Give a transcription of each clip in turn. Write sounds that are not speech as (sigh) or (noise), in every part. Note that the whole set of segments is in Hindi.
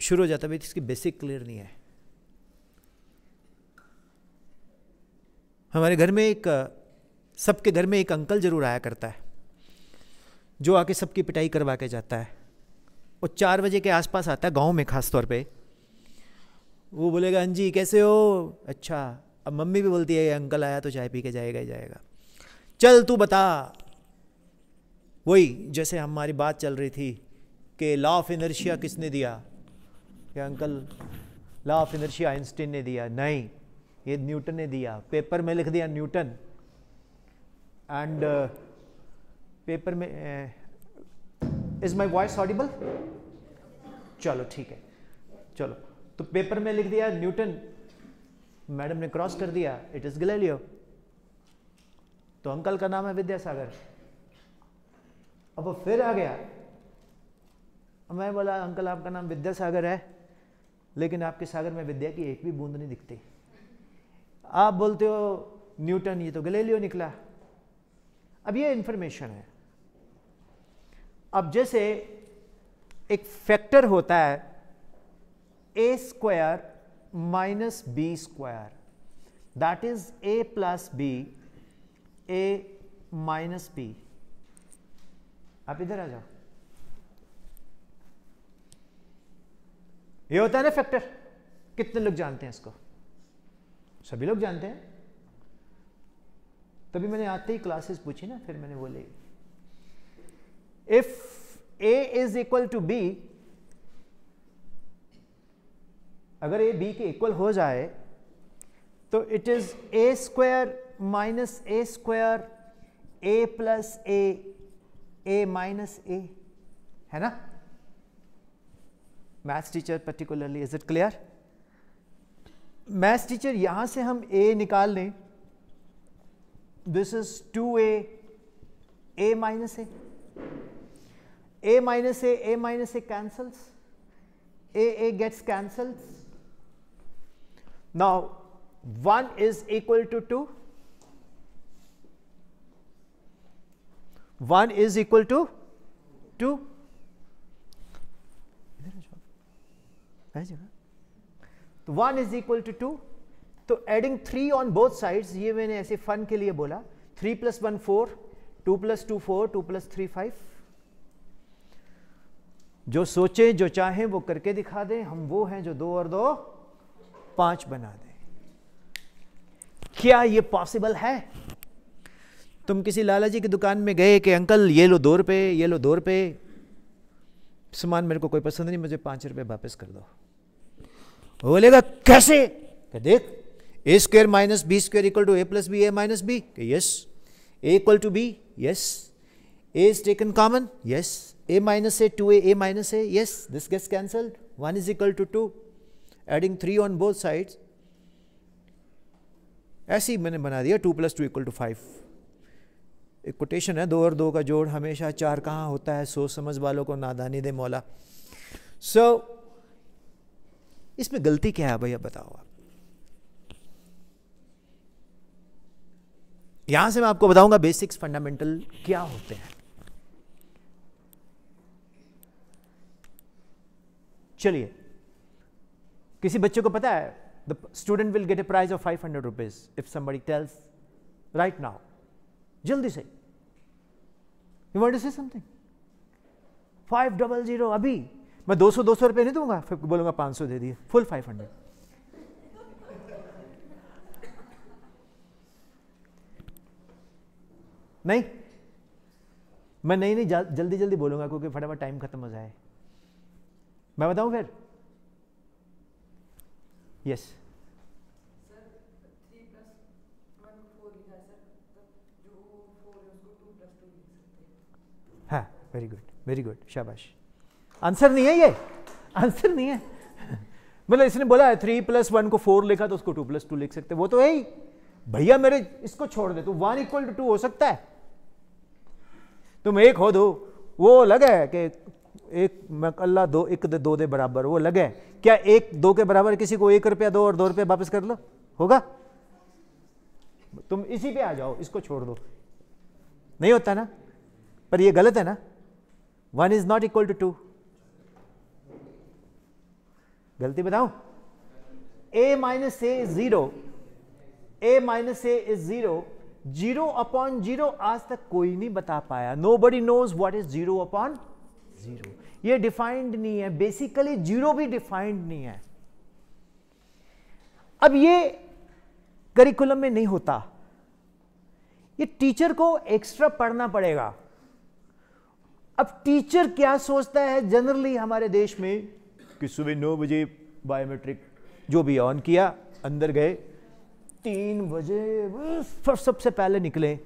शुरू हो जाता है तो इसकी बेसिक क्लियर नहीं है हमारे घर में एक सबके घर में एक अंकल जरूर आया करता है जो आके सबकी पिटाई करवा के जाता है वो चार बजे के आसपास आता है गांव में ख़ास तौर पे वो बोलेगा अंजी हाँ कैसे हो अच्छा अब मम्मी भी बोलती है अंकल आया तो चाय पी के जाएगा ही जाएगा चल तू बता वही जैसे हमारी बात चल रही थी कि लॉ ऑफ इनर्शिया किसने दिया कि uncle law of inertia Einstein ने दिया नहीं ये न्यूटन ने दिया पेपर में लिख दिया न्यूटन एंड uh, पेपर में इज माई वॉइस ऑडिबल चलो ठीक है चलो तो पेपर में लिख दिया न्यूटन मैडम ने क्रॉस कर दिया इट इज गलेलियो तो अंकल का नाम है विद्यासागर अब वो फिर आ गया मैं बोला अंकल आपका नाम विद्यासागर है लेकिन आपके सागर में विद्या की एक भी बूंद नहीं दिखती आप बोलते हो न्यूटन ये तो गलेलियो निकला अब ये इंफॉर्मेशन है अब जैसे एक फैक्टर होता है A square minus B square that is A plus B A minus B आप इधर आ जाओ ये होता है ना फैक्टर कितने लोग जानते हैं इसको सभी लोग जानते हैं तभी मैंने आते ही क्लासेस पूछी ना फिर मैंने बोले if A is equal to B अगर ए बी के इक्वल हो जाए तो it is A square minus A square A plus A A minus A है ना maths teacher particularly is it clear maths teacher यहां से हम ए निकाल लें this is two A A minus A A minus A A minus A cancels A A gets cancels now one is equal to to one is equal to two जगह तो one is equal to two तो adding three on both sides ये मैंने ऐसे फन के लिए बोला three plus one four two plus two four two plus three five जो सोचे जो चाहे वो करके दिखा दें हम वो हैं जो दो और दो पांच बना दें क्या ये पॉसिबल है तुम किसी लाला जी की दुकान में गए कि अंकल ये लो दो रुपये ये लो दो रुपये सामान मेरे को कोई पसंद नहीं मुझे पाँच रुपये वापस कर दो वो बोलेगा कैसे कि देख A square minus B square equal to A plus B A minus B yes A equal to B yes A is taken common yes A minus A two A A minus A yes this gets cancelled one is equal to two adding three on both side ऐसे ही मैंने बना दिया two plus two equal to five एक कोटेशन है दो और दो का जोड़ हमेशा चार कहाँ होता है सोच समझ वालों को नादानी दे मौला सो so, इसमें गलती क्या है भैया बताओ आप यहां से मैं आपको बताऊंगा बेसिक्स फंडामेंटल क्या होते हैं चलिए किसी बच्चे को पता है the student will get a prize of five hundred rupees if somebody tells right now जल्दी से you want to say something five double zero अभी मैं दो सौ दो सौ रुपये नहीं दूंगा फिर बोलूंगा 500 सौ दे दिए फुल फाइव हंड्रेड नहीं मैं नहीं नहीं जल्दी जल्दी बोलूंगा क्योंकि फटाफट टाइम खत्म हो जाए मैं बताऊं फिर यस हाँ वेरी गुड वेरी गुड शाबाश आंसर नहीं है ये आंसर नहीं है मतलब इसने बोला थ्री प्लस वन को फोर लिखा तो उसको टू प्लस टू लिख सकते वो तो है ही भैया मेरे इसको छोड़ दे तो वन इक्वल टू टू हो सकता है तुम एक हो दो वो अलग है कि एक मकल्ला दो एक दे दो दे बराबर वो लगे क्या एक दो के बराबर किसी को एक रुपया दो और दो रुपया वापस कर लो होगा तुम इसी पे आ जाओ इसको छोड़ दो नहीं होता ना पर ये गलत है ना one is not equal to two गलती बताऊं A minus A is zero A minus A is zero zero upon zero आज तक कोई नहीं बता पाया nobody knows what is zero upon zero ये डिफाइंड नहीं है बेसिकली जीरो भी डिफाइंड नहीं है अब ये करिकुलम में नहीं होता ये टीचर को एक्स्ट्रा पढ़ना पड़ेगा अब टीचर क्या सोचता है जनरली हमारे देश में कि सुबह नौ बजे बायोमेट्रिक जो भी ऑन किया अंदर गए तीन बजे फिर सबसे पहले निकले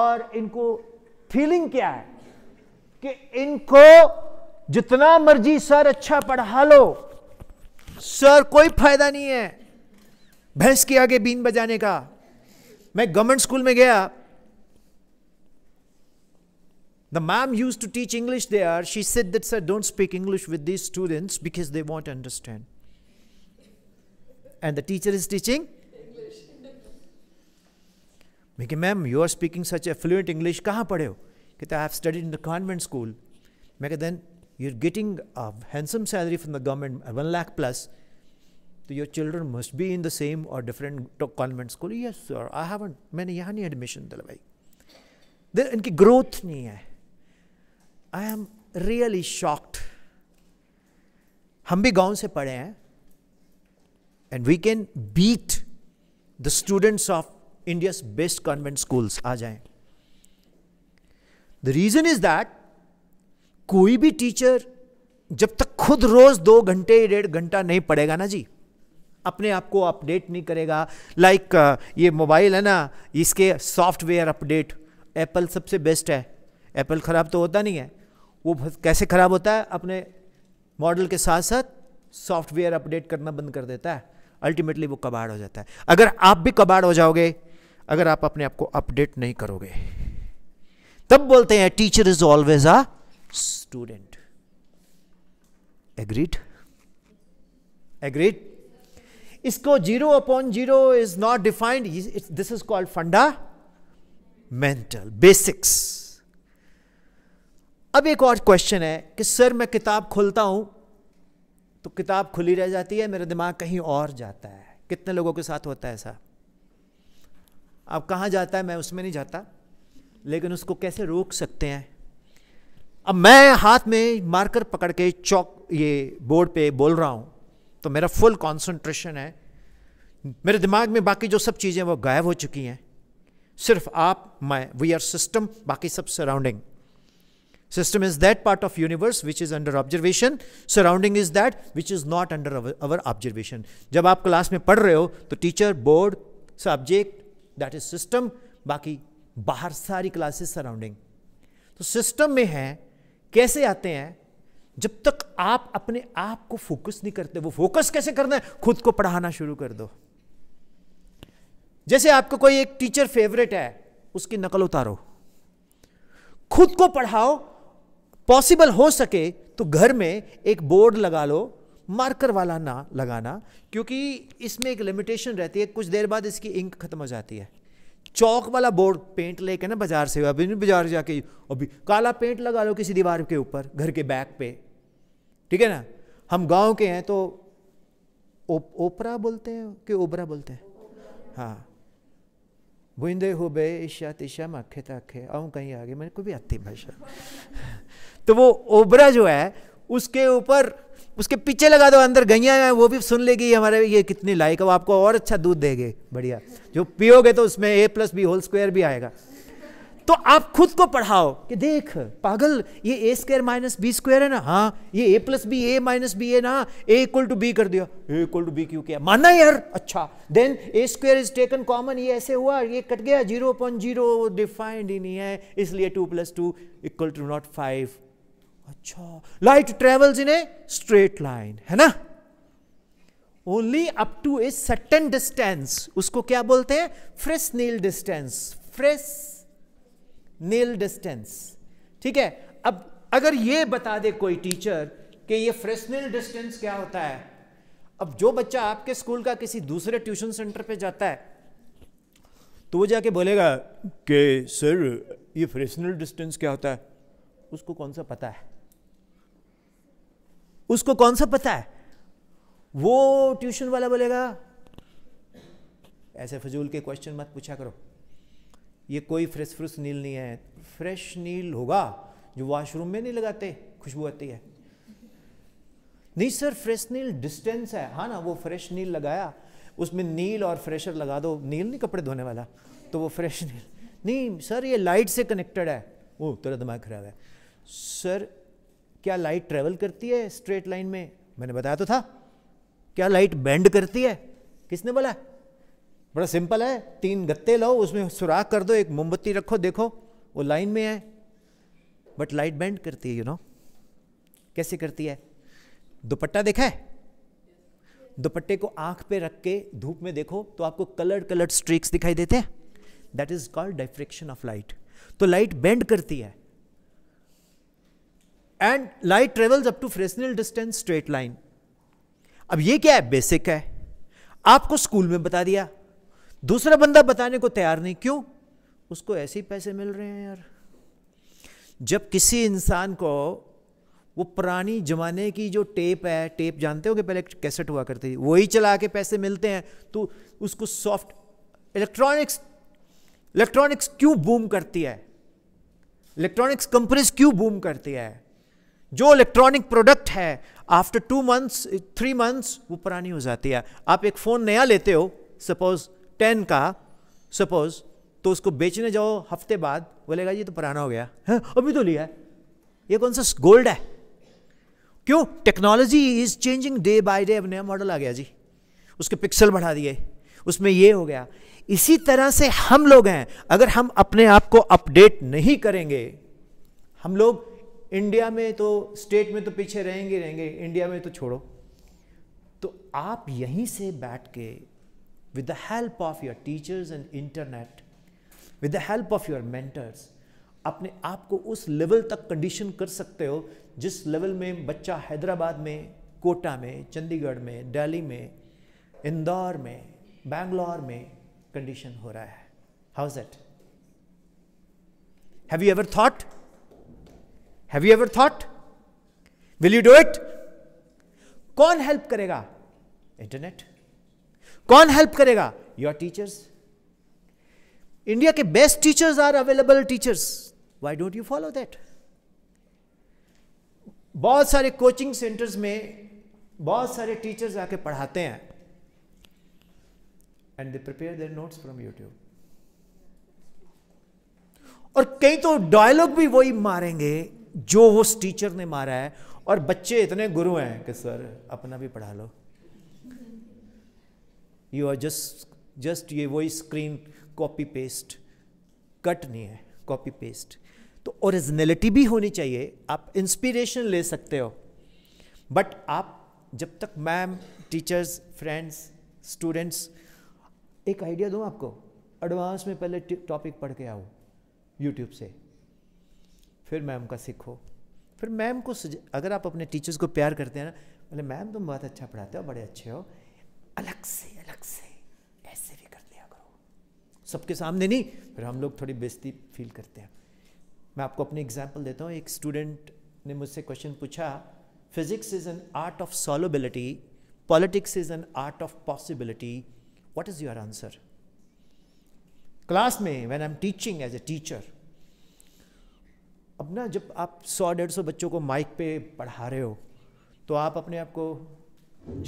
और इनको फीलिंग क्या है कि इनको जितना मर्जी सर अच्छा पढ़ा लो सर कोई फायदा नहीं है भैंस के आगे बीन बजाने का मैं गवर्नमेंट स्कूल में गया The ma'am used to teach English there. She said that, sir, don't speak English with these students because they won't understand. And the teacher is teaching? English. (laughs) Mickey, ma'am, you are speaking such a fluent English. I have studied in the convent school. Then you're getting a handsome salary from the government, one lakh plus. So your children must be in the same or different convent school. Yes, sir. I haven't. I haven't admission. There is I have है. आई एम रियली शॉक्ड हम भी गांव से पढ़े हैं and we can beat the students of India's best convent schools आ जाए द रीजन इज दैट कोई भी टीचर जब तक खुद रोज दो घंटे डेढ़ घंटा नहीं पढ़ेगा ना जी अपने आप को अपडेट नहीं करेगा लाइक like, uh, ये मोबाइल है ना इसके सॉफ्टवेयर अपडेट एप्पल सबसे बेस्ट है एप्पल ख़राब तो होता नहीं है वो कैसे ख़राब होता है अपने मॉडल के साथ साथ सॉफ्टवेयर अपडेट करना बंद कर देता है अल्टीमेटली वो कबाड़ हो जाता है अगर आप भी कबाड़ हो जाओगे अगर आप अपने आप को अपडेट नहीं करोगे तब बोलते हैं teacher is always a student agreed agreed इसको zero upon zero is not defined this is called fundamental basics अब एक और क्वेश्चन है कि सर मैं किताब खोलता हूं तो किताब खुली रह जाती है मेरा दिमाग कहीं और जाता है कितने लोगों के साथ होता है ऐसा अब कहाँ जाता है मैं उसमें नहीं जाता लेकिन उसको कैसे रोक सकते हैं अब मैं हाथ में मार्कर पकड़ के चौक ये बोर्ड पे बोल रहा हूँ तो मेरा फुल कंसंट्रेशन है मेरे दिमाग में बाकी जो सब चीज़ें वो गायब हो चुकी हैं सिर्फ आप मैं वी आर सिस्टम बाकी सब surrounding System is that part of universe which is under observation. Surrounding is that which is not under our, our observation. जब आप क्लास में पढ़ रहे हो तो teacher board subject that is system बाकी बाहर सारी क्लासेस सराउंडिंग तो सिस्टम में है कैसे आते हैं जब तक आप अपने आप को फोकस नहीं करते वो फोकस कैसे करना है खुद को पढ़ाना शुरू कर दो जैसे आपका कोई एक टीचर फेवरेट है उसकी नकल उतारो खुद को पढ़ाओ पॉसिबल हो सके तो घर में एक बोर्ड लगा लो मार्कर वाला ना लगाना क्योंकि इसमें एक लिमिटेशन रहती है कुछ देर बाद इसकी इंक खत्म हो जाती है चौक वाला बोर्ड पेंट लेके ना बाजार से अभी बाजार जाके अभी काला पेंट लगा लो किसी दीवार के ऊपर घर के बैक पे ठीक है ना हम गांव के हैं तो ओपरा बोलते हैं कि ओबरा बोलते हैं हाँ बुंदे हो बे ईशा तिशा मखे तखे आऊँ कहीं आगे मैंने कोई भी आती भाषा तो वो ओबरा जो है उसके ऊपर उसके पीछे लगा दो अंदर गैया है वो भी सुन लेगी हमारे ये कितनी लाइक है वो आपको और अच्छा दूध देंगे बढ़िया जो पियोगे तो उसमें A plus B whole square भी आएगा तो आप खुद को पढ़ाओ कि देख पागल ये A square minus B square है ना हाँ ये A plus B A minus B A ना ए इक्वल टू बी कर दिया ए इक्वल टू बी क्यों किया माना यार अच्छा then A square is taken common ये ऐसे हुआ ये कट गया जीरो पॉइंट जीरो डिफाइंड ही नहीं है इसलिए two plus two equal to not five अच्छा light travels in a straight line है ना only up to a certain distance उसको क्या बोलते हैं Fresnel distance Fresnel distance ठीक है अब अगर ये बता दे कोई टीचर कि ये नील डिस्टेंस क्या होता है अब जो बच्चा आपके स्कूल का किसी दूसरे ट्यूशन सेंटर पे जाता है तो वो जाके बोलेगा कि सर ये फ्रेशनल डिस्टेंस क्या होता है उसको कौन सा पता है उसको कौन सा पता है वो ट्यूशन वाला बोलेगा ऐसे फजूल के क्वेश्चन मत पूछा करो ये कोई फ्रेश फ्रुश नील नहीं है फ्रेश नील होगा जो वॉशरूम में नहीं लगाते खुशबू आती है नहीं सर फ्रेश नील डिस्टेंस है हाँ ना वो फ्रेश नील लगाया उसमें नील और फ्रेशर लगा दो नील नहीं कपड़े धोने वाला तो वो फ्रेश नील नहीं सर ये लाइट से कनेक्टेड है वो तेरा दिमाग खराब है सर क्या लाइट ट्रेवल करती है स्ट्रेट लाइन में मैंने बताया तो था क्या लाइट बेंड करती है किसने बोला बड़ा सिंपल है तीन गत्ते लो उसमें सुराख कर दो एक मोमबत्ती रखो देखो वो लाइन में है बट लाइट बेंड करती है यू you नो know? कैसे करती है दुपट्टा देखा है दुपट्टे को आंख पे रख के धूप में देखो तो आपको कलर्ड कलर स्ट्रीक्स दिखाई देते हैं that is called diffraction of light तो लाइट बेंड करती है and light travels up to Fresnel distance straight line अब ये क्या है बेसिक है आपको स्कूल में बता दिया दूसरा बंदा बताने को तैयार नहीं क्यों उसको ऐसे ही पैसे मिल रहे हैं यार जब किसी इंसान को वो पुरानी जमाने की जो टेप है टेप जानते हो कि पहले कैसेट हुआ करती थी वही चला के पैसे मिलते हैं तो उसको सॉफ्ट इलेक्ट्रॉनिक्स इलेक्ट्रॉनिक्स क्यों बूम करती है इलेक्ट्रॉनिक्स कंपनीज क्यों बूम करती है जो इलेक्ट्रॉनिक प्रोडक्ट है after two months three months वो पुरानी हो जाती है आप एक फ़ोन नया लेते हो सपोज टेन का सपोज तो उसको बेचने जाओ हफ्ते बाद बोलेगा ये तो पुराना हो गया है हाँ, अभी तो लिया है ये कौन सा गोल्ड है क्यों technology is changing day by day अब नया मॉडल आ गया जी उसके पिक्सल बढ़ा दिए उसमें ये हो गया इसी तरह से हम लोग हैं अगर हम अपने आप को अपडेट नहीं करेंगे हम लोग इंडिया में तो स्टेट में तो पीछे रहेंगे रहेंगे इंडिया में तो छोड़ो तो आप यहीं से बैठ के with the help of your teachers and internet with the help of your mentors अपने आप को उस लेवल तक कंडीशन कर सकते हो जिस लेवल में बच्चा हैदराबाद में कोटा में चंडीगढ़ में दिल्ली में इंदौर में बैंगलोर में कंडीशन हो रहा है how is that have you ever thought have you ever thought will you do it कौन हेल्प करेगा इंटरनेट कौन हेल्प करेगा योर टीचर्स इंडिया के best teachers are available teachers why don't you follow that बहुत सारे कोचिंग सेंटर्स में बहुत सारे टीचर्स आके पढ़ाते हैं and they prepare their notes from YouTube और कई तो डायलॉग भी वही मारेंगे जो उस टीचर ने मारा है और बच्चे इतने गुरु हैं कि सर अपना भी पढ़ा लो यू आर जस्ट जस्ट ये वही स्क्रीन कॉपी पेस्ट कट नहीं है कॉपी पेस्ट तो ओरिजिनलिटी भी होनी चाहिए आप इंस्पिरेशन ले सकते हो बट आप जब तक मैम टीचर्स फ्रेंड्स स्टूडेंट्स एक आइडिया दूँ आपको एडवांस में पहले टॉपिक पढ़ के आओ यूट्यूब से फिर मैम का सीखो फिर मैम को अगर आप अपने टीचर्स को प्यार करते हैं ना बोले मैम तुम बहुत अच्छा पढ़ाते हो बड़े अच्छे हो अलग से अलग से ऐसे भी कर लिया करो सबके सामने नहीं फिर हम लोग थोड़ी बेजती फील करते हैं मैं आपको अपनी एग्जाम्पल देता हूँ एक स्टूडेंट ने मुझसे क्वेश्चन पूछा physics is an art of solubility politics is an art of possibility what is your answer class में when I am teaching as a teacher अब ना जब आप सौ डेढ़ सौ बच्चों को माइक पे पढ़ा रहे हो तो आप अपने आप को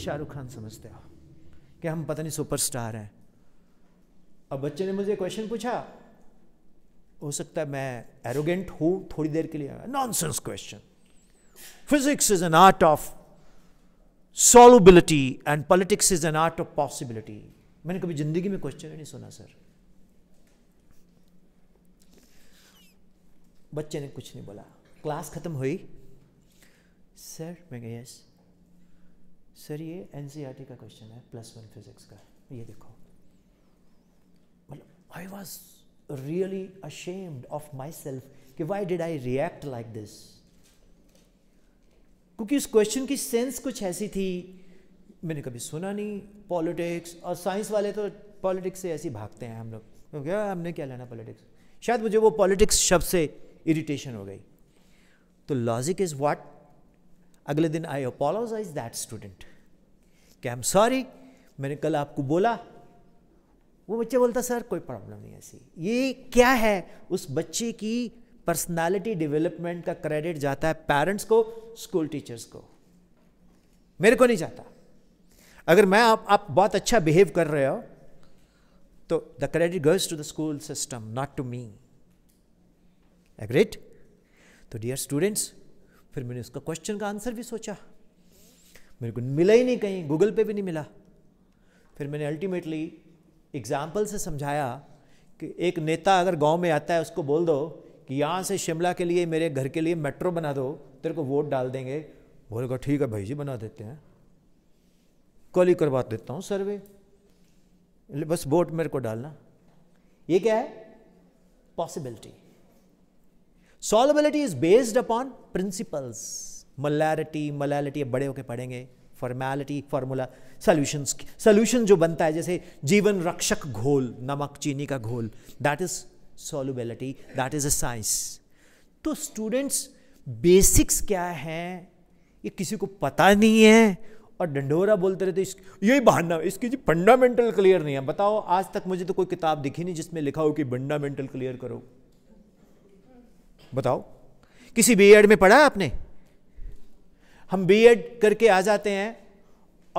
शाहरुख खान समझते हो कि हम पता नहीं सुपरस्टार हैं अब बच्चे ने मुझे क्वेश्चन पूछा हो सकता है मैं एरोगेंट हूं थोड़ी देर के लिए nonsense question physics is an art of solubility and politics is an art of possibility मैंने कभी ज़िंदगी में क्वेश्चन नहीं सुना सर बच्चे ने कुछ नहीं बोला क्लास ख़त्म हुई सर मैं गया यस सर ये एन e का क्वेश्चन है प्लस वन फिजिक्स का ये देखो मतलब I was really ashamed of myself कि why did I react like this क्योंकि उस क्वेश्चन की सेंस कुछ ऐसी थी मैंने कभी सुना नहीं पॉलिटिक्स और साइंस वाले तो पॉलिटिक्स से ऐसे भागते हैं हम लोग हमने क्या लेना पॉलिटिक्स शायद मुझे वो पॉलिटिक्स शब्द से इरिटेशन हो गई तो लॉजिक इज़ वाट अगले दिन आई अपोलोजाइज दैट स्टूडेंट कि आई एम सॉरी मैंने कल आपको बोला वो बच्चा बोलता सर कोई प्रॉब्लम नहीं ऐसी ये क्या है उस बच्चे की पर्सनालिटी डेवलपमेंट का क्रेडिट जाता है पेरेंट्स को स्कूल टीचर्स को मेरे को नहीं जाता अगर मैं आप आप बहुत अच्छा बिहेव कर रहे हो तो the credit goes to the school system not to me agreed तो डियर स्टूडेंट्स फिर मैंने उसका क्वेश्चन का आंसर भी सोचा मेरे को मिला ही नहीं कहीं गूगल पे भी नहीं मिला फिर मैंने अल्टीमेटली एग्जाम्पल से समझाया कि एक नेता अगर गांव में आता है उसको बोल दो कि यहाँ से शिमला के लिए मेरे घर के लिए मेट्रो बना दो तेरे को वोट डाल देंगे बोलेगा ठीक है भाई जी बना देते हैं कल ही करवा देता हूँ सर्वे बस वोट मेरे को डालना ये क्या है possibility solubility is based upon principles molarity molality अब बड़े होके पढ़ेंगे फॉर्मैलिटी फार्मूला सोल्यूशन सोल्यूशन जो बनता है जैसे जीवन रक्षक घोल नमक चीनी का घोल that is solubility that is a science तो स्टूडेंट्स बेसिक्स क्या है ये किसी को पता नहीं है और डंडोरा बोलते रहते यही बहाना इसकी जी फंडामेंटल क्लियर नहीं है बताओ आज तक मुझे तो कोई किताब दिखी नहीं जिसमें लिखा हो कि फंडामेंटल क्लियर करो बताओ किसी बीएड में पढ़ा आपने हम बीएड करके आ जाते हैं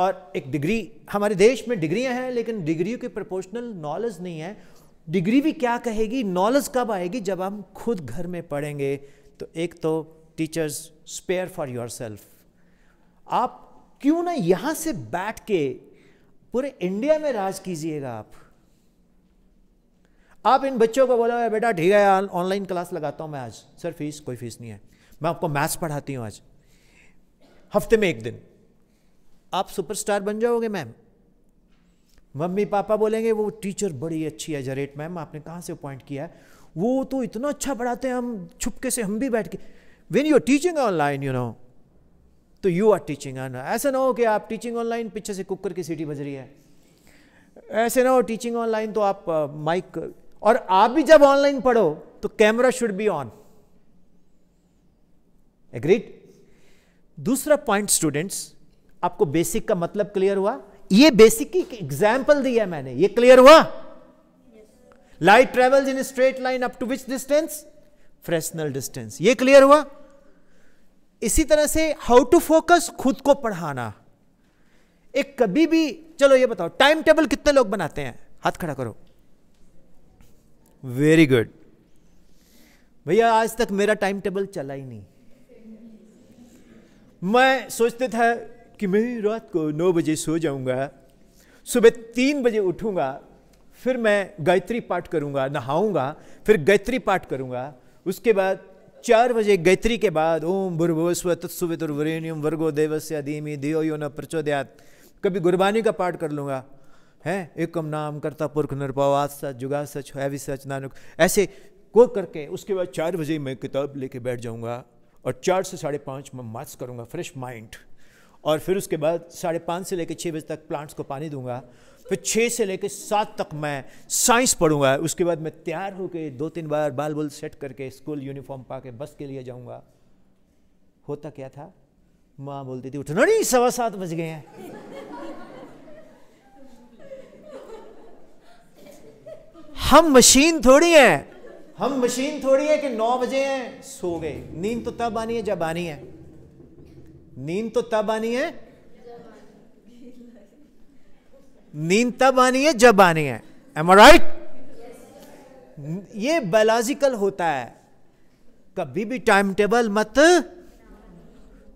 और एक डिग्री हमारे देश में डिग्रियां हैं लेकिन डिग्रियों के प्रोपोर्शनल नॉलेज नहीं है डिग्री भी क्या कहेगी नॉलेज कब आएगी जब हम खुद घर में पढ़ेंगे तो एक तो teachers spare for yourself आप क्यों ना यहां से बैठ के पूरे इंडिया में राज कीजिएगा आप आप इन बच्चों को बोलो बेटा ठीक है ऑनलाइन क्लास लगाता हूँ मैं आज सर फीस कोई फीस नहीं है मैं आपको मैथ्स पढ़ाती हूँ आज हफ्ते में एक दिन आप सुपरस्टार बन जाओगे मैम मम्मी पापा बोलेंगे वो टीचर बड़ी अच्छी है जरेट मैम आपने कहाँ से अपॉइंट किया है वो तो इतना अच्छा पढ़ाते हैं हम छुपके से हम भी बैठ के when you are teaching online you know तो यू आर टीचिंग ऐसा ना हो कि आप टीचिंग ऑनलाइन पीछे से कुकर की सीटी बज रही है ऐसे ना हो टीचिंग ऑनलाइन तो आप माइक और आप भी जब ऑनलाइन पढ़ो तो camera should be on agreed दूसरा पॉइंट स्टूडेंट्स आपको बेसिक का मतलब क्लियर हुआ ये बेसिक की एग्जाम्पल दिया मैंने ये क्लियर हुआ light travels in straight line up to which distance fractional distance ये क्लियर हुआ इसी तरह से हाउ टू फोकस खुद को पढ़ाना एक कभी भी चलो ये बताओ टाइम टेबल कितने लोग बनाते हैं हाथ खड़ा करो वेरी गुड भैया आज तक मेरा टाइम टेबल चला ही नहीं मैं सोचते था कि मैं रात को नौ बजे सो जाऊंगा सुबह तीन बजे उठूंगा फिर मैं गायत्री पाठ करूंगा नहाऊंगा फिर गायत्री पाठ करूंगा उसके बाद चार बजे गायत्री के बाद ओम भूर्भुवस्व तत्सुवितुर्वरेण्यम वर्गो देवस्य धीमी दियो यो न प्रचोदयात कभी गुरबानी का पाठ कर लूंगा है एकम नाम करता पुरख निरपावाद सच जुगा सच हैवी सच नानक ऐसे को करके उसके बाद चार बजे मैं किताब लेके बैठ जाऊँगा और चार से साढ़े पाँच मैं मार्क्स करूँगा फ्रेश माइंड और फिर उसके बाद साढ़े पाँच से लेकर छः बजे तक प्लांट्स को पानी दूंगा फिर छः से लेकर सात तक मैं साइंस पढ़ूंगा उसके बाद मैं तैयार होकर दो तीन बार बाल बुल सेट करके स्कूल यूनिफॉर्म पा के बस के लिए जाऊँगा होता क्या था माँ बोलती थी उठना नहीं सवा सात बज गए हैं हम मशीन थोड़ी हैं हम मशीन थोड़ी है कि नौ बजे हैं सो गए नींद तो तब आनी है जब आनी है नींद तो तब आनी है नींद तब आनी है जब आनी है एम राइट ये बायोलॉजिकल होता है कभी भी टाइम टेबल मत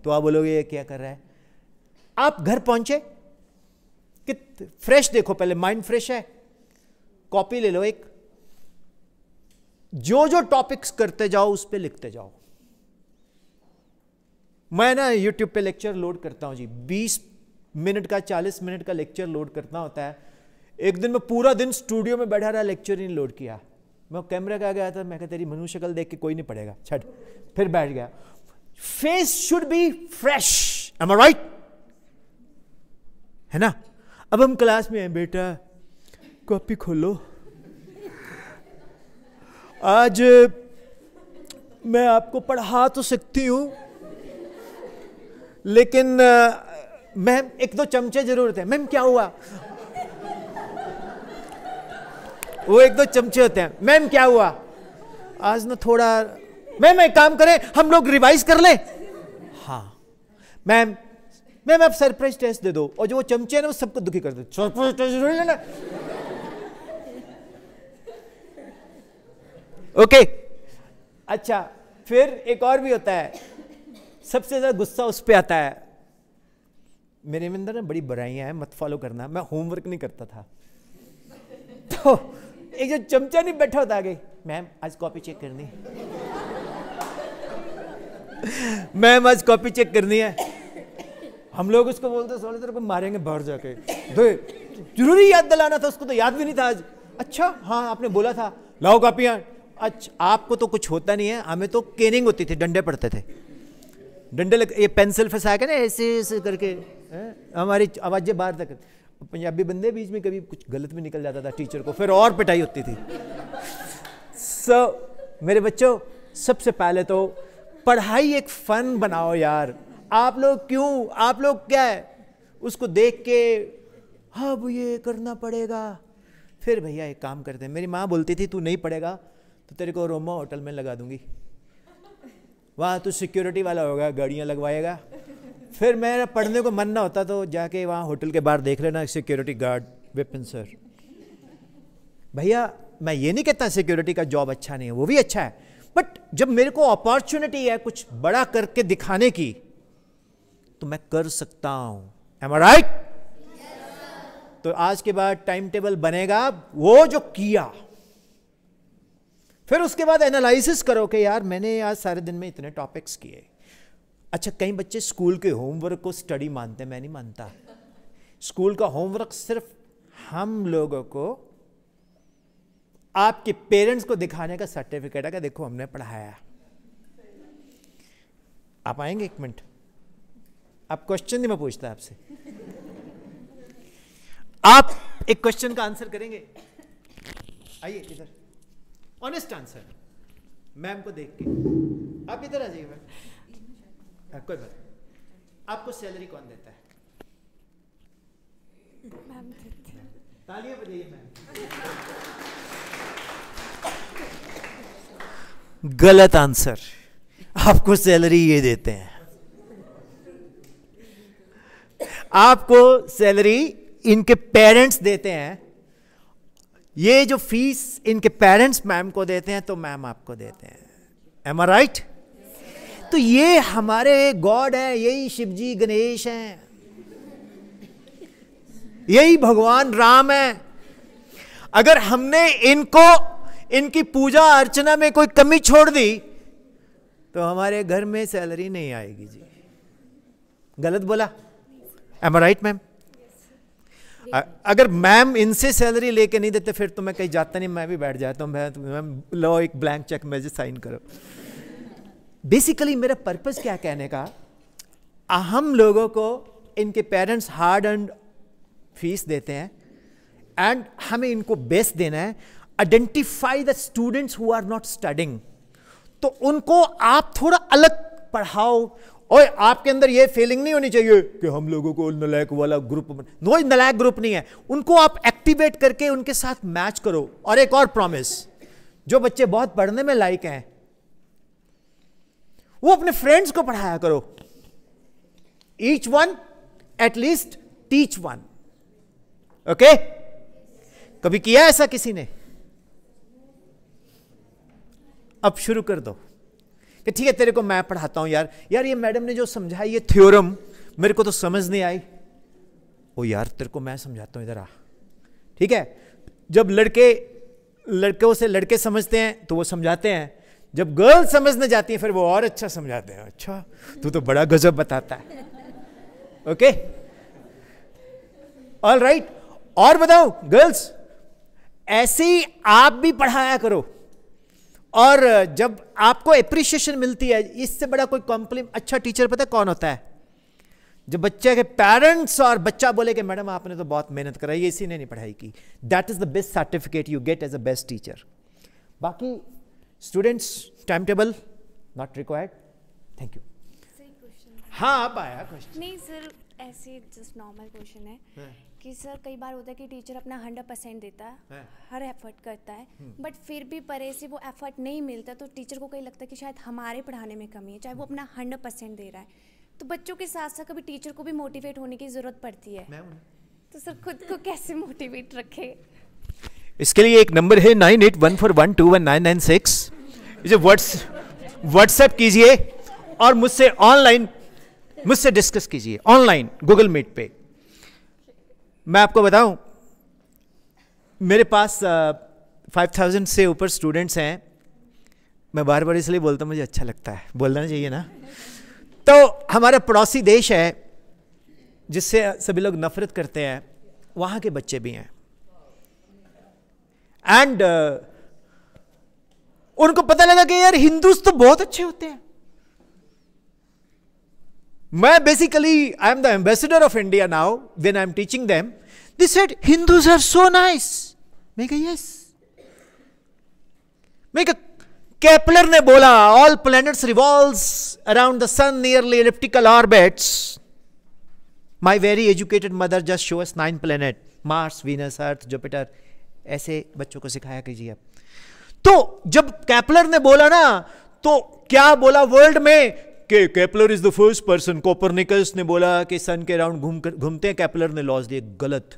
तो आप बोलोगे ये क्या कर रहा है आप घर पहुंचे कित फ्रेश देखो पहले माइंड फ्रेश है कॉपी ले लो एक जो जो टॉपिक्स करते जाओ उस पर लिखते जाओ मैं ना यूट्यूब पे लेक्चर लोड करता हूं जी 20 मिनट का 40 मिनट का लेक्चर लोड करना होता है एक दिन मैं पूरा दिन स्टूडियो में बैठा रहा लेक्चर ही लोड किया मैं कैमरे का गया था मैं कहा तेरी मनु देख के कोई नहीं पड़ेगा छठ फिर बैठ गया face should be fresh am right है ना अब हम क्लास में हैं बेटा कॉपी खोलो आज मैं आपको पढ़ा तो सकती हूं लेकिन मैम एक दो चमचे जरूरत है मैम क्या हुआ वो एक दो चमचे होते हैं मैम क्या हुआ आज ना थोड़ा मैम एक काम करें हम लोग रिवाइज कर लें हाँ मैम मैम आप सरप्राइज टेस्ट दे दो और जो वो चमचे हैं ना वो सबको दुखी कर दो सरप्राइज टेस्ट जरूर ओके अच्छा फिर एक और भी होता है सबसे ज़्यादा गुस्सा उस पर आता है मेरे में अंदर ना बड़ी बुराइयां हैं मत फॉलो करना मैं होमवर्क नहीं करता था तो एक जो चमचा नहीं बैठा होता आगे मैम आज कॉपी चेक करनी मैम आज कॉपी चेक करनी है हम लोग उसको बोलते सोलह तेरे को मारेंगे बाहर जाके तो जरूरी याद दिलाना था उसको तो याद भी नहीं था आज अच्छा हाँ आपने बोला था लाओ कॉपियां अच्छा आपको तो कुछ होता नहीं है हमें तो केनिंग होती थी डंडे पड़ते थे डंडे लग ये पेंसिल फंसाया के ना ऐसे ऐसे करके हमारी आवाज़ें बाहर तक पंजाबी बंदे बीच में कभी कुछ गलत भी निकल जाता था टीचर को फिर और पिटाई होती थी सो so, मेरे बच्चों सबसे पहले तो पढ़ाई एक फ़न बनाओ यार आप लोग क्यों आप लोग क्या है उसको देख के हाँ ये करना पड़ेगा फिर भैया एक काम करते हैं मेरी माँ बोलती थी तू नहीं पढ़ेगा तो तेरे को रोमा होटल में लगा दूंगी वहाँ तो सिक्योरिटी वाला होगा गाड़ियाँ लगवाएगा फिर मेरा पढ़ने को मन ना होता तो जाके वहाँ होटल के बाहर देख लेना सिक्योरिटी गार्ड विपिन सर भैया मैं ये नहीं कहता सिक्योरिटी का जॉब अच्छा नहीं है वो भी अच्छा है बट जब मेरे को अपॉर्चुनिटी है कुछ बड़ा करके दिखाने की तो मैं कर सकता हूँ एम राइट तो आज के बाद टाइम टेबल बनेगा वो जो किया फिर उसके बाद एनालिसिस करो कि यार मैंने आज सारे दिन में इतने टॉपिक्स किए अच्छा कई बच्चे स्कूल के होमवर्क को स्टडी मानते हैं मैं नहीं मानता स्कूल का होमवर्क सिर्फ हम लोगों को आपके पेरेंट्स को दिखाने का सर्टिफिकेट है कि देखो हमने पढ़ाया आप आएंगे एक मिनट आप क्वेश्चन नहीं मैं पूछता आपसे आप एक क्वेश्चन का आंसर करेंगे आइए इधर ऑनेस्ट आंसर मैम को देख के आप इधर आ जाइए मैम हाँ, कोई बात आपको सैलरी कौन देता है मैम तालियां बजाइए मैम गलत आंसर आपको सैलरी ये देते हैं आपको सैलरी इनके पेरेंट्स देते हैं ये जो फीस इनके पेरेंट्स मैम को देते हैं तो मैम आपको देते हैं एम आर राइट तो ये हमारे गॉड है यही शिवजी गणेश हैं यही भगवान राम है अगर हमने इनको इनकी पूजा अर्चना में कोई कमी छोड़ दी तो हमारे घर में सैलरी नहीं आएगी जी गलत बोला एम आर राइट मैम अगर मैम इनसे सैलरी लेके नहीं देते फिर तो मैं कहीं जाता नहीं मैं भी बैठ जाता हूँ मैं तो मैम लो एक ब्लैंक चेक मुझे साइन करो बेसिकली मेरा पर्पज़ क्या कहने का हम लोगों को इनके पेरेंट्स हार्ड एंड फीस देते हैं एंड हमें इनको बेस देना है identify the students who are not studying तो उनको आप थोड़ा अलग पढ़ाओ और आपके अंदर यह फीलिंग नहीं होनी चाहिए कि हम लोगों को नलायक वाला ग्रुप नो नलायक ग्रुप नहीं है उनको आप एक्टिवेट करके उनके साथ मैच करो और एक और प्रॉमिस जो बच्चे बहुत पढ़ने में लायक हैं वो अपने फ्रेंड्स को पढ़ाया करो each one at least teach one okay कभी किया ऐसा किसी ने अब शुरू कर दो कि ठीक है तेरे को मैं पढ़ाता हूं यार यार ये मैडम ने जो समझाई ये थ्योरम मेरे को तो समझ नहीं आई ओ यार तेरे को मैं समझाता हूं इधर आ ठीक है जब लड़के लड़कों से लड़के समझते हैं तो वो समझाते हैं जब गर्ल समझने जाती है फिर वो और अच्छा समझाते हैं अच्छा तू तो बड़ा गजब बताता है ओके ऑल राइट और बताओ गर्ल्स ऐसे ही आप भी पढ़ाया करो और जब आपको अप्रिशिएशन मिलती है इससे बड़ा कोई कॉम्प्लीम अच्छा टीचर पता है कौन होता है जब बच्चे के पेरेंट्स और बच्चा बोले कि मैडम आपने तो बहुत मेहनत कराई है इसी ने नहीं पढ़ाई की that is the best certificate you get as a best teacher बाकी students time table not required thank you हाँ आप आया क्वेश्चन नहीं सर ऐसे जस्ट नॉर्मल क्वेश्चन है हाँ। कि सर कई बार होता है कि टीचर अपना हंड्रेड परसेंट देता है हर एफर्ट करता है बट हम्म। फिर भी परे से वो एफर्ट नहीं मिलता तो टीचर को कहीं लगता है कि शायद हमारे पढ़ाने में कमी है चाहे वो हम्म। अपना हंड्रेड परसेंट दे रहा है तो बच्चों के साथ साथ कभी टीचर को भी मोटिवेट होने की ज़रूरत पड़ती है तो सर खुद को कैसे मोटिवेट रखे इसके लिए एक नंबर है nine eight one four one two one nine nine six इसे व्हाट्स व्हाट्सएप कीजिए और मुझसे ऑनलाइन मुझसे डिस्कस कीजिए ऑनलाइन गूगल मीट पे मैं आपको बताऊं मेरे पास फाइव थाउजेंड से ऊपर स्टूडेंट्स हैं मैं बार बार इसलिए बोलता हूँ मुझे अच्छा लगता है बोलना चाहिए ना तो हमारा पड़ोसी देश है जिससे सभी लोग नफरत करते हैं वहाँ के बच्चे भी हैं एंड uh, उनको पता लगा कि यार हिंदूज तो बहुत अच्छे होते हैं मैं basically I am the ambassador of India now when I am teaching them. This said, Hindus are so nice मैं कहा यस मैं कहा कैपलर ने बोला all planets revolves around the sun nearly elliptical orbits my very educated mother just show us nine planet Mars Venus Earth Jupiter ऐसे बच्चों को सिखाया कीजिए आप तो जब कैपलर ने बोला ना तो क्या बोला वर्ल्ड में कि Kepler is the first person Copernicus ने बोला कि सन के अराउंड घूम घूमते हैं कैपलर ने लॉज दिए गलत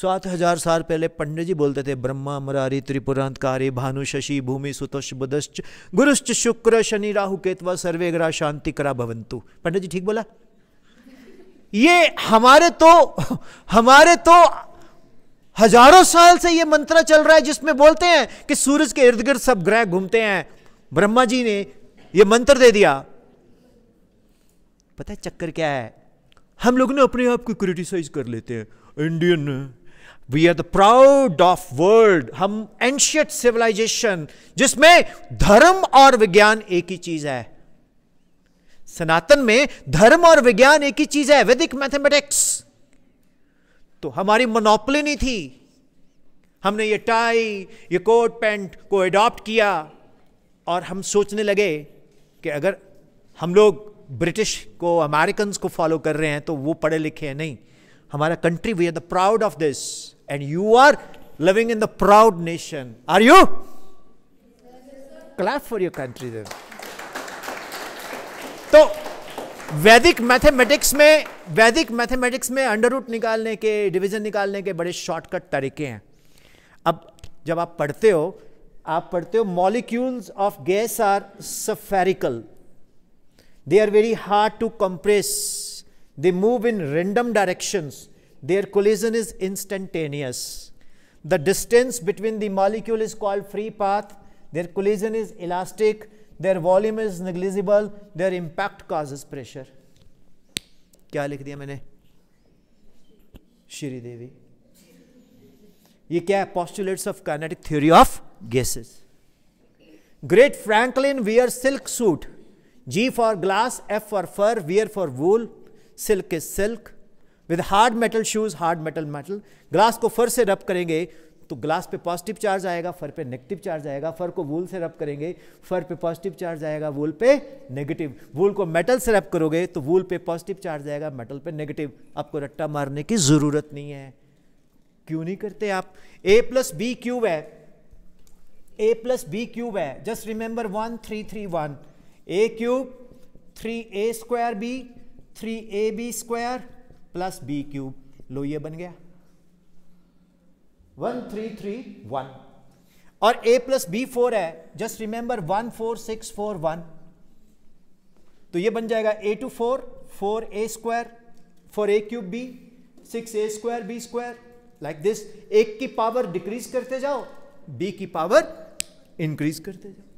सात हजार साल पहले पंडित जी बोलते थे ब्रह्मा मरारी त्रिपुरांतकारी भानु शशि भूमि सुतोष बुधश्च गुरुश्च शुक्र शनि राहु केतवा सर्वे ग्रह शांति करा भवंतु पंडित जी ठीक बोला ये हमारे तो हमारे तो हजारों साल से ये मंत्र चल रहा है जिसमें बोलते हैं कि सूरज के इर्द गिर्द सब ग्रह घूमते हैं ब्रह्मा जी ने ये मंत्र दे दिया पता है चक्कर क्या है हम लोग ना अपने आप को क्रिटिसाइज कर लेते हैं Indian we are the proud of world हम एंशियट सिविलाइजेशन जिसमें धर्म और विज्ञान एक ही चीज है सनातन में धर्म और विज्ञान एक ही चीज है वैदिक मैथमेटिक्स तो हमारी मोनोपली नहीं थी हमने ये टाई ये कोट पैंट को एडॉप्ट किया और हम सोचने लगे कि अगर हम लोग ब्रिटिश को अमेरिकन को फॉलो कर रहे हैं तो वो पढ़े लिखे हैं नहीं हमारा country we are the proud of this and you are living in the proud nation are you clap for your country then तो वैदिक मैथमेटिक्स में वैदिक मैथमेटिक्स में अंडर रूट निकालने के डिवीजन निकालने के बड़े शॉर्टकट तरीके हैं अब जब आप पढ़ते हो आप पढ़ते हो molecules of gas are spherical they are very hard to compress they move in random directions their collision is instantaneous the distance between the molecule is called free path their collision is elastic their volume is negligible their impact cause is pressure क्या लिख दिया मैंने श्रीदेवी ये क्या है postulates of kinetic theory of guesses. Great Franklin wears silk suit. G for glass, F for fur, wear for wool. Silk is silk. With hard metal shoes hard metal metal glass को फर से रब करेंगे तो ग्लास पे पॉजिटिव चार्ज आएगा फर पे नेगेटिव चार्ज आएगा फर को वूल से रब करेंगे फर पे पॉजिटिव चार्ज आएगा वूल पे नेगेटिव वूल को मेटल से रब करोगे तो वूल पे पॉजिटिव चार्ज आएगा मेटल पे नेगेटिव आपको रट्टा मारने की ज़रूरत नहीं है क्यों नहीं करते आप ए प्लस बी क्यूब है ए प्लस बी क्यूब है just remember one three three one A cube three A square B three A B square plus B cube लो ये बन गया वन थ्री थ्री वन और ए प्लस बी फोर है just remember one four six four one तो ये बन जाएगा A to four four A square four A cube B six A square B square like this एक की पावर डिक्रीज करते जाओ बी की पावर इंक्रीज करते जाओ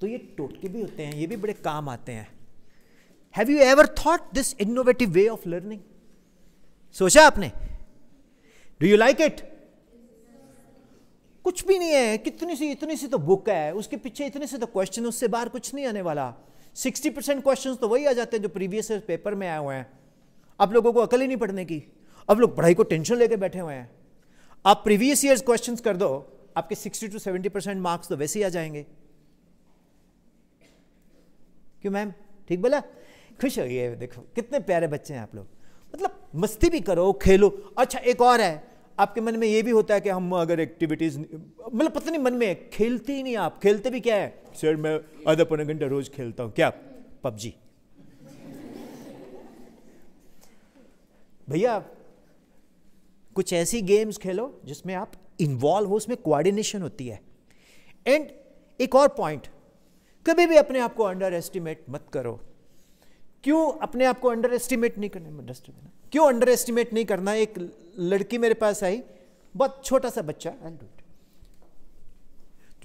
तो ये टोटके भी होते हैं ये भी बड़े काम आते हैं have you ever thought this innovative way of learning सोचा आपने डू यू लाइक इट कुछ भी नहीं है कितनी सी इतनी सी तो बुक है उसके पीछे इतने से तो क्वेश्चन उससे बाहर कुछ नहीं आने वाला सिक्सटी परसेंट क्वेश्चन तो वही आ जाते हैं जो प्रीवियस पेपर में आए हुए हैं आप लोगों को अकल ही नहीं पढ़ने की अब लोग पढ़ाई को टेंशन लेके बैठे हुए हैं आप प्रीवियस ईयर क्वेश्चन कर दो आपके 60 टू 70 परसेंट मार्क्स तो वैसे ही आ जाएंगे क्यों मैम ठीक बोला खुश हो गए देखो कितने प्यारे बच्चे हैं आप लोग मतलब मस्ती भी करो खेलो अच्छा एक और है आपके मन में ये भी होता है कि हम अगर एक्टिविटीज मतलब पता नहीं मन में खेलते ही नहीं आप खेलते भी क्या है सर मैं आधा पौने घंटा रोज खेलता हूँ क्या पबजी भैया कुछ ऐसी गेम्स खेलो जिसमें आप इन्वॉल्व हो उसमें कोऑर्डिनेशन होती है एंड एक और पॉइंट कभी भी अपने आप को अंडर एस्टिमेट मत करो क्यों अपने आप को अंडर एस्टिमेट नहीं करना क्यों अंडर एस्टिमेट नहीं करना एक लड़की मेरे पास आई बहुत छोटा सा बच्चा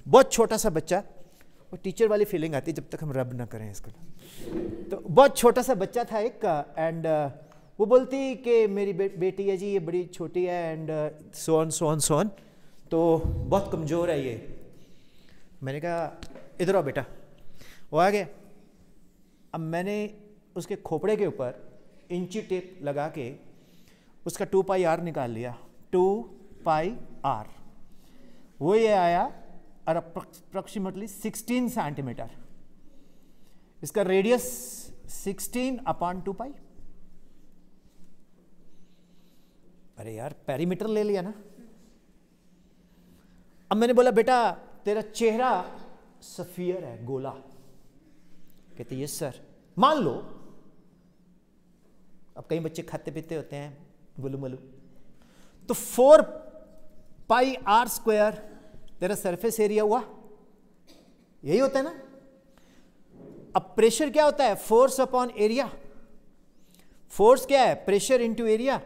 बहुत छोटा सा बच्चा और टीचर वाली फीलिंग आती है जब तक हम रब ना करें इसको तो बहुत छोटा सा बच्चा था एक एंड uh, वो बोलती कि मेरी बे, बेटी है जी ये बड़ी छोटी है एंड सोन सोन सोन तो बहुत कमज़ोर है ये मैंने कहा इधर आओ बेटा वो आ गया अब मैंने उसके खोपड़े के ऊपर इंची टेप लगा के उसका टू पाई आर निकाल लिया टू पाई आर वो ये आया और अप्रोक्सीमेटली सिक्सटीन सेंटीमीटर इसका radius sixteen upon two pi अरे यार पैरीमीटर ले लिया ना अब मैंने बोला बेटा तेरा चेहरा सफियर है गोला कहते ये सर मान लो अब कई बच्चे खाते पीते होते हैं गुलू मलू तो फोर पाई आर स्क्वायर तेरा सरफेस एरिया हुआ यही होता है ना अब प्रेशर क्या होता है फोर्स अपॉन एरिया फोर्स क्या है प्रेशर इनटू एरिया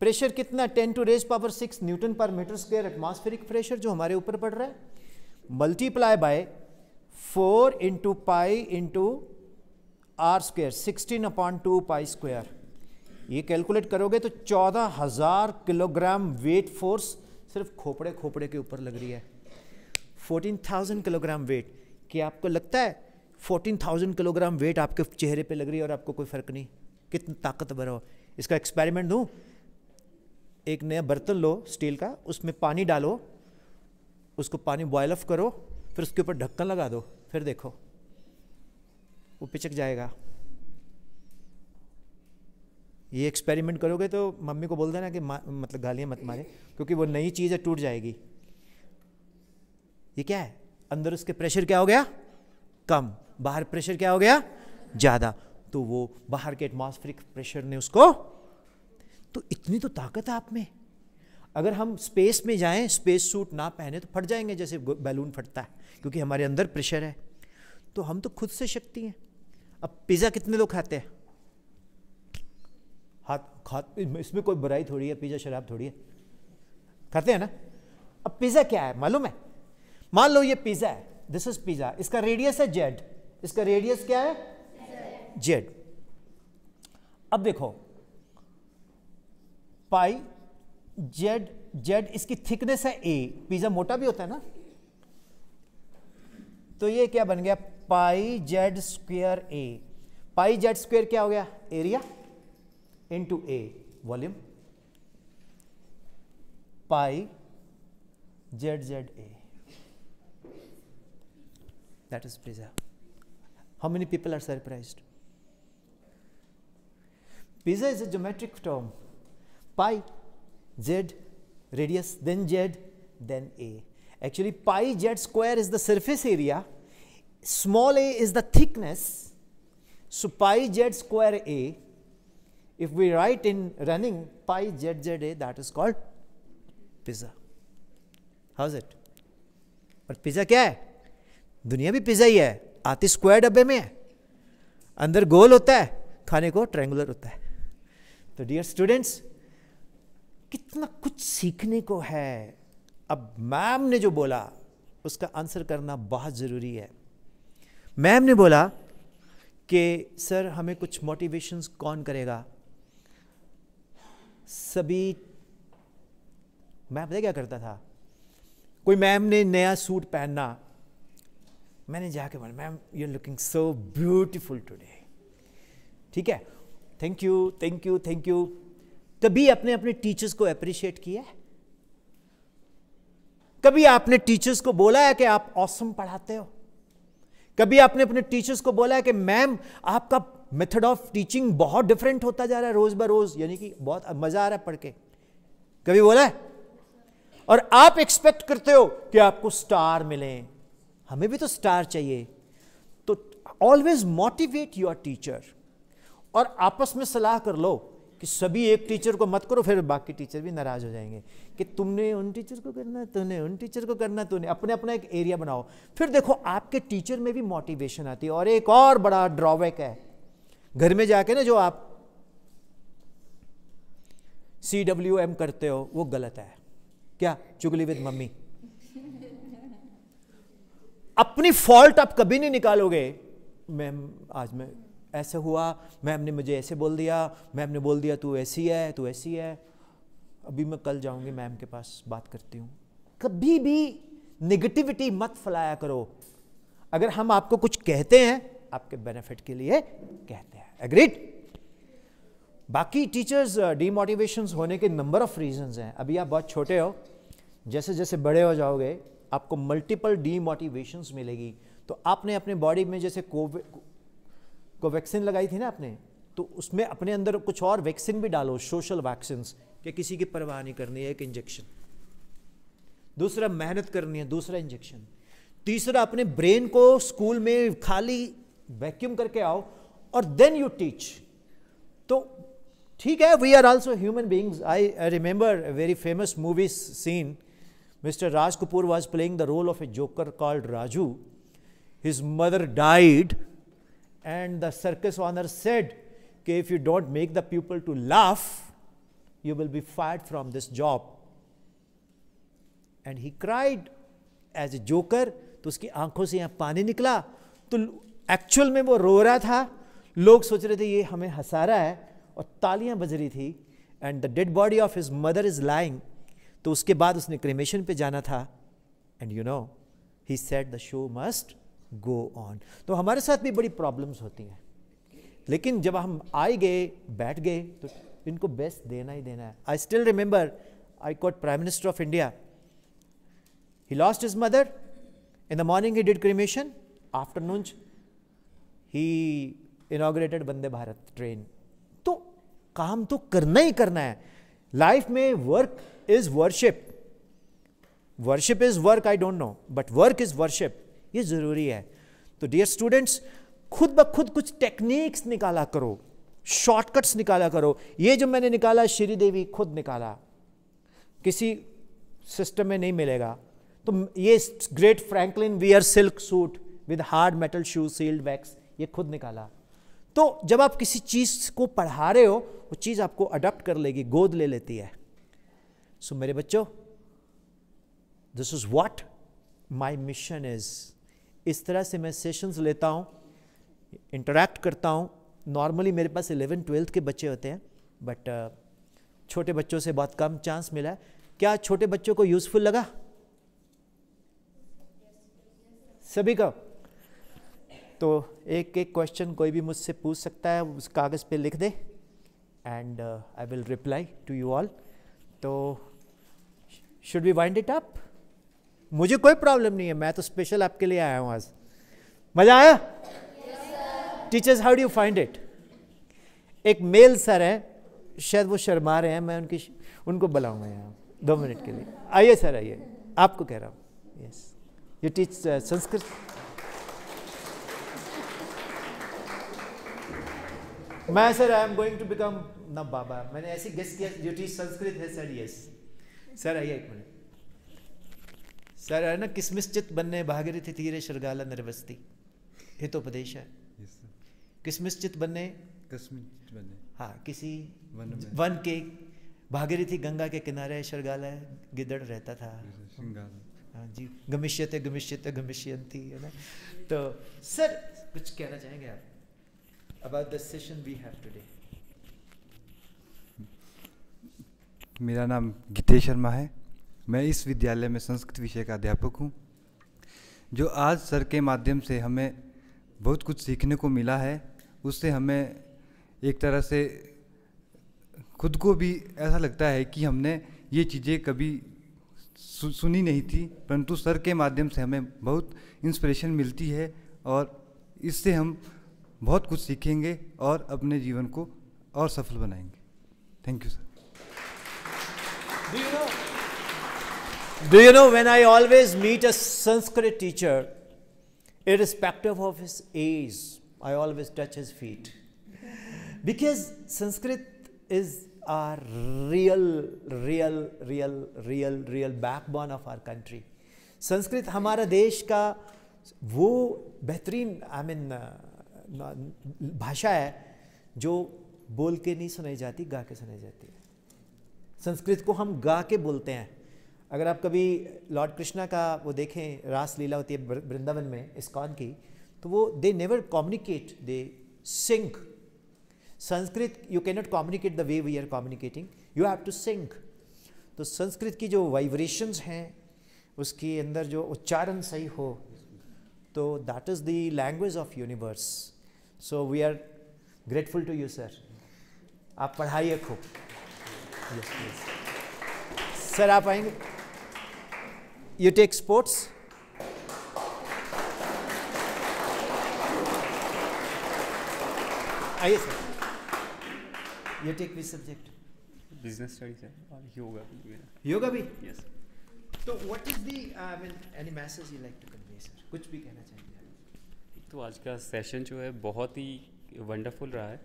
प्रेशर कितना ten to raise power six newton per metre square atmospheric pressure जो हमारे ऊपर पड़ रहा है multiply by four into pi into R square sixteen upon two pi square ये कैलकुलेट करोगे तो चौदह हजार किलोग्राम वेट फोर्स सिर्फ खोपड़े खोपड़े के ऊपर लग रही है फोर्टीन थाउजेंड किलोग्राम वेट क्या आपको लगता है फोर्टीन थाउजेंड किलोग्राम वेट आपके चेहरे पे लग रही है और आपको कोई फर्क नहीं कितना ताकतवर हो इसका एक्सपेरिमेंट दूँ एक नया बर्तन लो स्टील का उसमें पानी डालो उसको पानी बॉयल ऑफ करो फिर उसके ऊपर ढक्कन लगा दो फिर देखो वो पिचक जाएगा ये एक्सपेरिमेंट करोगे तो मम्मी को बोल देना कि मतलब गालियाँ मत मारे क्योंकि वो नई चीज़ है टूट जाएगी ये क्या है अंदर उसके प्रेशर क्या हो गया कम बाहर प्रेशर क्या हो गया ज़्यादा तो वो बाहर के एटमॉस्फेरिक प्रेशर ने उसको तो इतनी तो ताकत है आप में अगर हम स्पेस में जाएं स्पेस सूट ना पहने तो फट जाएंगे जैसे बैलून फटता है क्योंकि हमारे अंदर प्रेशर है तो हम तो खुद से शक्ति हैं अब पिज़्ज़ा कितने लोग खाते हैं हाथ खा इसमें कोई बुराई थोड़ी है पिज़्ज़ा शराब थोड़ी है खाते हैं ना अब पिज़्ज़ा क्या है मालूम है मान लो ये पिज़्ज़ा है दिस इज पिज़्ज़ा इसका रेडियस है जेड इसका रेडियस क्या है जेड अब देखो पाई जेड जेड इसकी थिकनेस है ए पिज्जा मोटा भी होता है ना तो ये क्या बन गया pi Z square A pi Z square क्या हो गया area into A volume pi Z Z A that is pizza how many people are surprised pizza is a geometric term pi z radius then z then a actually pi z square is the surface area small a is the thickness so pi z square a if we write in running pi z z a that is called pizza how is it और pizza kya hai duniya bhi pizza hi hai aati square dabbe mein hai andar gol hota hai khane ko triangular hota hai so dear students कितना कुछ सीखने को है अब मैम ने जो बोला उसका आंसर करना बहुत ज़रूरी है मैम ने बोला कि सर हमें कुछ मोटिवेशंस कौन करेगा सभी मैं पता क्या करता था कोई मैम ने नया सूट पहनना मैंने जाके बोला ma'am you are looking so beautiful today ठीक है thank you thank you thank you कभी आपने अपने टीचर्स को अप्रिशिएट किया है कभी आपने टीचर्स को बोला है कि आप ऑसम पढ़ाते हो कभी आपने अपने टीचर्स को बोला है कि मैम आपका मेथड ऑफ टीचिंग बहुत डिफरेंट होता जा रहा है रोज ब रोज यानी कि बहुत मजा आ रहा है पढ़ के कभी बोला है और आप एक्सपेक्ट करते हो कि आपको स्टार मिले हमें भी तो स्टार चाहिए तो ऑलवेज मोटिवेट योर टीचर और आपस में सलाह कर लो कि सभी एक टीचर को मत करो फिर बाकी टीचर भी नाराज़ हो जाएंगे कि तुमने उन टीचर को करना तूने उन टीचर को करना तूने अपने अपना एक एरिया बनाओ फिर देखो आपके टीचर में भी मोटिवेशन आती है और एक और बड़ा ड्रॉबैक है घर में जाके ना जो आप सी डब्ल्यू एम करते हो वो गलत है क्या चुगली विद मम्मी अपनी फॉल्ट आप कभी नहीं निकालोगे मैम आज मैं ऐसे हुआ मैम ने मुझे ऐसे बोल दिया मैम ने बोल दिया तू ऐसी है तू ऐसी है अभी मैं कल जाऊंगी मैम के पास बात करती हूँ कभी भी निगेटिविटी मत फैलाया करो अगर हम आपको कुछ कहते हैं आपके बेनिफिट के लिए कहते हैं एग्रीड बाकी टीचर्स डीमोटिवेशन uh, होने के नंबर ऑफ रीजन हैं अभी आप बहुत छोटे हो जैसे जैसे बड़े हो जाओगे आपको मल्टीपल डीमोटिवेशन मिलेगी तो आपने अपने बॉडी में जैसे कोविड को वैक्सीन लगाई थी ना आपने तो उसमें अपने अंदर कुछ और वैक्सीन भी डालो सोशल वैक्सीन कि किसी की परवाह नहीं करनी है एक इंजेक्शन दूसरा मेहनत करनी है दूसरा इंजेक्शन तीसरा अपने ब्रेन को स्कूल में खाली वैक्यूम करके आओ और देन यू टीच तो ठीक है we are also human beings I remember very famous movie scene Mr Raj Kapoor was playing the role of a joker called Raju his mother died and the circus owner said okay, if you don't make the people to laugh, you will be fired from this job. And he cried as a joker, तो उसकी आंखों से यहां पानी निकला तो एक्चुअल में वो रो रहा था लोग सोच रहे थे ये हमें हंसा रहा है और तालियां बज रही थी and the dead body of his mother is lying तो उसके बाद उसने क्रेमेशन पे जाना था and you know he said the show must go on तो हमारे साथ भी बड़ी प्रॉब्लम्स होती हैं लेकिन जब हम आए गए बैठ गए तो इनको बेस्ट देना ही देना है I still remember I caught prime minister of India he lost his mother in the morning he did cremation afternoon he inaugurated Vande Bharat train तो काम तो करना ही करना है लाइफ में work is worship worship is work I don't know but work is worship ये ज़रूरी है तो डियर स्टूडेंट्स खुद ब खुद कुछ टेक्निक्स निकाला करो शॉर्टकट्स निकाला करो ये जो मैंने निकाला श्री देवी खुद निकाला किसी सिस्टम में नहीं मिलेगा तो ये great Franklin wear silk suit with hard metal shoes sealed wax ये खुद निकाला तो जब आप किसी चीज़ को पढ़ा रहे हो वो चीज़ आपको अडॉप्ट कर लेगी गोद ले लेती है सो so, मेरे बच्चों this is what my mission is इस तरह से मैं सेशंस लेता हूँ इंटरेक्ट करता हूँ नॉर्मली मेरे पास एलेवन ट्वेल्थ के बच्चे होते हैं बट uh, छोटे बच्चों से बहुत कम चांस मिला है क्या छोटे बच्चों को यूज़फुल लगा सभी का तो एक एक क्वेश्चन कोई भी मुझसे पूछ सकता है उस कागज़ पे लिख दे and I will reply to you all तो should we wind it up मुझे कोई प्रॉब्लम नहीं है मैं तो स्पेशल आपके लिए आया हूं आज मज़ा आया teachers how do you find it एक मेल सर है शायद वो शर्मा रहे हैं मैं उनकी उनको बुलाऊंगा यहाँ दो मिनट के लिए आइए सर आइए आपको कह रहा हूँ यस यू टीच संस्कृत मैं sir I am going to become न बाबा मैंने ऐसी गेस्ट किया यू टीच संस्कृत है सर यस सर आइए एक मिनट तो सर है ना किसमिश्चित बनने भागीरथ तीरे शृगाला निर्वस्ती हितोपदेश है yes, किसमिश्चित बनने किसमिश्चित बनने हाँ किसी वन, वन के भागीरथी गंगा के किनारे शर्गाला गिदड़ रहता था हाँ जी गमिष्यते गमिष्यते गमिष्यंती है ना तो सर कुछ कहना चाहेंगे आप about the session we have today मेरा नाम गीतेश शर्मा है मैं इस विद्यालय में संस्कृत विषय का अध्यापक हूँ जो आज सर के माध्यम से हमें बहुत कुछ सीखने को मिला है उससे हमें एक तरह से खुद को भी ऐसा लगता है कि हमने ये चीज़ें कभी सुनी नहीं थी परंतु सर के माध्यम से हमें बहुत इंस्पिरेशन मिलती है और इससे हम बहुत कुछ सीखेंगे और अपने जीवन को और सफल बनाएंगे thank you sir Do you know when I always meet a Sanskrit teacher, irrespective of his age, I always touch his feet. Because Sanskrit is our real, real, real, real, real backbone of our country. Sanskrit हमारा देश का वो बेहतरीन आई मीन भाषा है जो बोल के नहीं सुनाई जाती गा के सुनाई जाती है संस्कृत को हम गा के बोलते हैं अगर आप कभी लॉर्ड कृष्णा का वो देखें रास लीला होती है वृंदावन में इस्कॉन की तो वो they never communicate they think Sanskrit you can not communicate the way we are communicating you have to think तो संस्कृत की जो वाइब्रेशंस हैं उसके अंदर जो उच्चारण सही हो तो that is the language of universe so we are grateful to you sir आप पढ़ाइए खूब सर आप आएंगे You take sports? आइए sir you take which subject business studies है और योगा भी योगा भी यस तो what is the I mean any message you like to convey sir कुछ भी कहना चाहिए तो आज का सेशन जो है बहुत ही वंडरफुल रहा है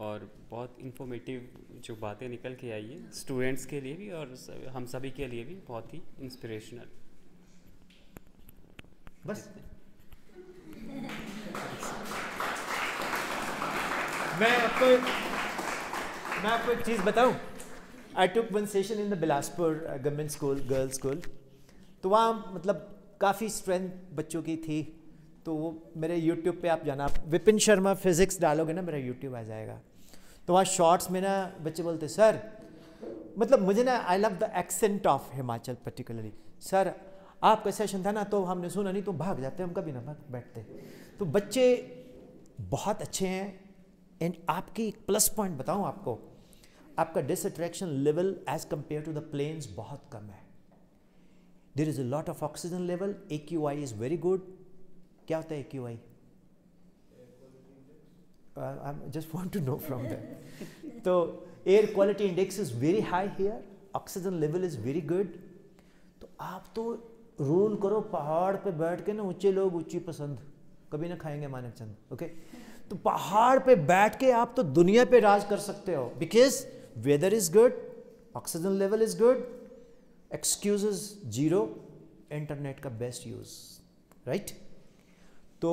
और बहुत इन्फॉर्मेटिव जो बातें निकल के आई है स्टूडेंट्स के लिए भी और हम सभी के लिए भी बहुत ही इंस्पिरेशनल बस मैं आपको मैं आपको एक चीज़ बताऊं I took one session in the Bilaspur government school girls school तो वहाँ मतलब काफ़ी स्ट्रेंथ बच्चों की थी तो वो मेरे यूट्यूब पे आप जाना विपिन शर्मा फिज़िक्स डालोगे ना मेरा यूट्यूब आ जाएगा तो वहाँ शॉर्ट्स में ना बच्चे बोलते सर मतलब मुझे ना I love the accent of Himachal particularly sir आपका सेशन था ना तो हमने सुना नहीं तो भाग जाते हम कभी ना भाग बैठते तो बच्चे बहुत अच्छे हैं एंड आपकी एक प्लस पॉइंट बताऊँ आपको आपका attraction level as compare to the plains बहुत कम है there is a lot of oxygen level A Q I is very good क्या होता है Q I I just want to know from that तो air quality index is very high here oxygen level is very good तो आप तो रूल करो पहाड़ पे बैठ के ना ऊंचे लोग ऊंची पसंद कभी ना खाएंगे मानक चंद ओके तो पहाड़ पे बैठ के आप तो दुनिया पे राज कर सकते हो because weather is good oxygen level is good excuse zero internet का बेस्ट यूज राइट right? तो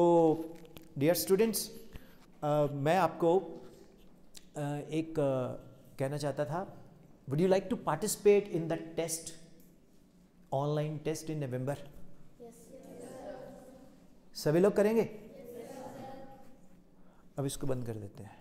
डियर स्टूडेंट्स मैं आपको uh, एक uh, कहना चाहता था would you like to participate in the test online test in November सभी लोग करेंगे yes, अब इसको बंद कर देते हैं